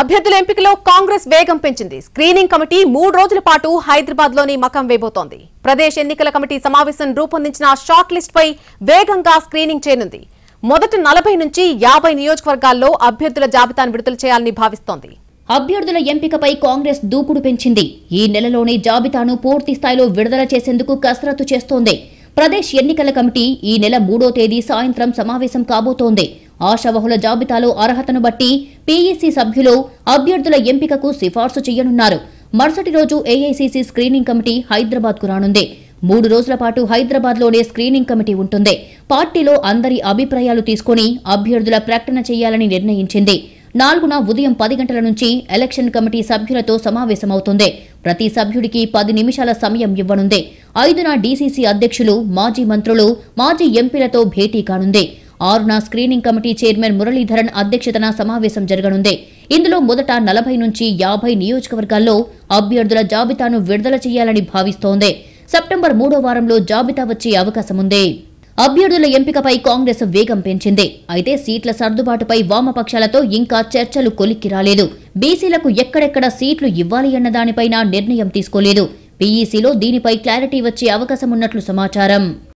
అభ్యర్థుల ఎంపికలో కాంగ్రెస్ వేగం పెంచింది స్క్రీనింగ్ కమిటీ మూడు రోజుల పాటు హైదరాబాద్ లోని మకం వేయబోతోంది ప్రదేశ్ ఎన్నికల కమిటీ సమావేశం రూపొందించిన షార్ట్ లిస్ట్ పై వేగంగా స్క్రీనింగ్ చేయనుంది మొదటి నలభై నుంచి యాభై నియోజకవర్గాల్లో అభ్యర్థుల జాబితాను విడుదల చేయాలని భావిస్తోంది అభ్యర్థుల ఎంపికపై కాంగ్రెస్ దూకుడు పెంచింది ఈ నెలలోనే జాబితాను పూర్తి స్థాయిలో విడుదల చేసేందుకు కసరత్తు చేస్తోంది ప్రదేశ్ ఎన్నికల కమిటీ ఈ నెల మూడో తేదీ సాయంత్రం సమావేశం కాబోతోంది ఆశావహుల జాబితాలో అర్హతను బట్టి పీఈసీ సభ్యులు అభ్యర్థుల ఎంపికకు సిఫార్సు చేయనున్నారు మరుసటి రోజు ఏఐసీసీ స్క్రీనింగ్ కమిటీ హైదరాబాద్ కు రానుంది మూడు రోజుల పాటు హైదరాబాద్లోనే స్క్రీనింగ్ కమిటీ ఉంటుంది పార్టీలో అందరి అభిప్రాయాలు తీసుకుని అభ్యర్థుల ప్రకటన చేయాలని నిర్ణయించింది నాలుగున ఉదయం పది గంటల నుంచి ఎలక్షన్ కమిటీ సభ్యులతో సమావేశమవుతుంది ప్రతి సభ్యుడికి పది నిమిషాల సమయం ఇవ్వనుంది ఐదున డీసీసీ అధ్యక్షులు మాజీ మంత్రులు మాజీ ఎంపీలతో భేటీ కానుంది ఆరున స్క్రీనింగ్ కమిటీ చైర్మన్ మురళీధరన్ అధ్యక్షతన సమావేశం జరగనుంది ఇందులో మొదట నలభై నుంచి యాభై నియోజకవర్గాల్లో అభ్యర్థుల జాబితాను విడుదల చేయాలని భావిస్తోంది సెప్టెంబర్ మూడో వారంలో జాబితా వచ్చే అవకాశముంది అభ్యర్థుల ఎంపికపై కాంగ్రెస్ వేగం పెంచింది అయితే సీట్ల సర్దుబాటుపై వామపక్షాలతో ఇంకా చర్చలు కొలిక్కి రాలేదు బీసీలకు ఎక్కడెక్కడ సీట్లు ఇవ్వాలి అన్న దానిపైన నిర్ణయం తీసుకోలేదు పీఈసీలో దీనిపై క్లారిటీ వచ్చే అవకాశమున్నట్లు సమాచారం